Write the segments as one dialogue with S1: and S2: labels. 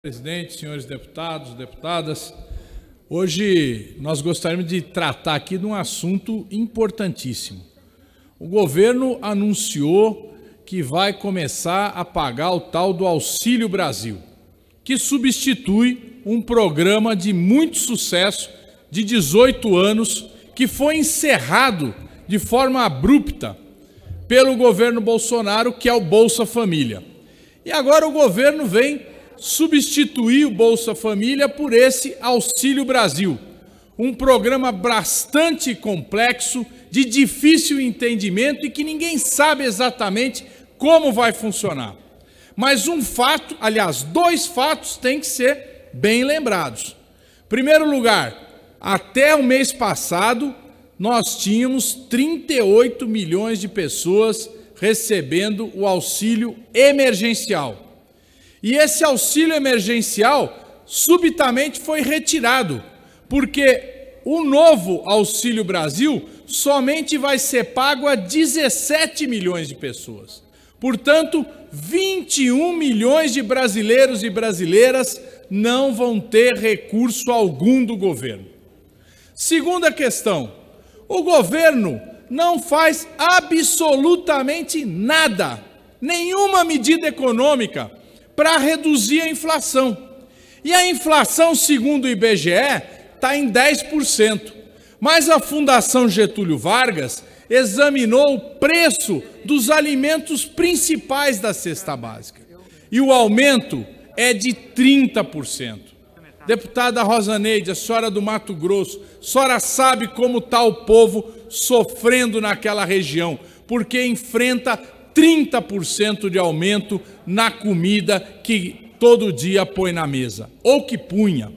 S1: Presidente, senhores deputados, deputadas, hoje nós gostaríamos de tratar aqui de um assunto importantíssimo. O governo anunciou que vai começar a pagar o tal do Auxílio Brasil, que substitui um programa de muito sucesso de 18 anos que foi encerrado de forma abrupta pelo governo Bolsonaro, que é o Bolsa Família. E agora o governo vem substituir o Bolsa Família por esse Auxílio Brasil, um programa bastante complexo, de difícil entendimento e que ninguém sabe exatamente como vai funcionar. Mas um fato, aliás, dois fatos têm que ser bem lembrados. Primeiro lugar, até o mês passado, nós tínhamos 38 milhões de pessoas recebendo o auxílio emergencial. E esse auxílio emergencial subitamente foi retirado, porque o novo Auxílio Brasil somente vai ser pago a 17 milhões de pessoas. Portanto, 21 milhões de brasileiros e brasileiras não vão ter recurso algum do governo. Segunda questão: o governo não faz absolutamente nada, nenhuma medida econômica para reduzir a inflação. E a inflação, segundo o IBGE, está em 10%. Mas a Fundação Getúlio Vargas examinou o preço dos alimentos principais da cesta básica. E o aumento é de 30%. Deputada Rosaneide, a senhora do Mato Grosso, a senhora sabe como está o povo sofrendo naquela região, porque enfrenta 30% de aumento na comida que todo dia põe na mesa, ou que punha.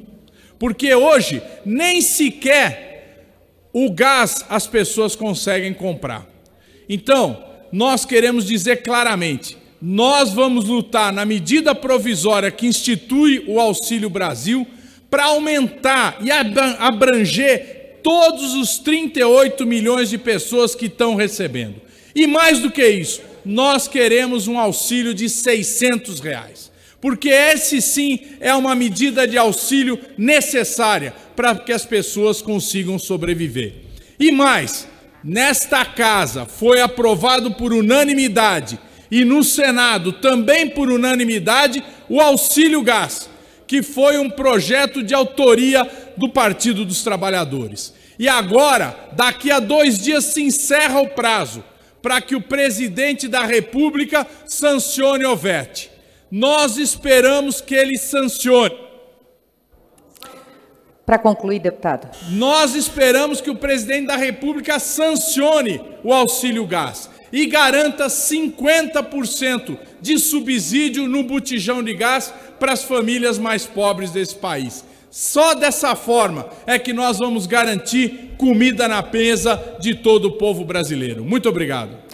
S1: Porque hoje nem sequer o gás as pessoas conseguem comprar. Então, nós queremos dizer claramente: nós vamos lutar na medida provisória que institui o Auxílio Brasil para aumentar e abranger todos os 38 milhões de pessoas que estão recebendo. E mais do que isso, nós queremos um auxílio de 600 reais. Porque esse sim é uma medida de auxílio necessária para que as pessoas consigam sobreviver. E mais, nesta casa foi aprovado por unanimidade e no Senado também por unanimidade o auxílio gás, que foi um projeto de autoria do Partido dos Trabalhadores. E agora, daqui a dois dias se encerra o prazo para que o presidente da República sancione o vete. Nós esperamos que ele sancione. Para concluir, deputado. Nós esperamos que o presidente da República sancione o auxílio gás e garanta 50% de subsídio no botijão de gás para as famílias mais pobres desse país. Só dessa forma é que nós vamos garantir comida na mesa de todo o povo brasileiro. Muito obrigado.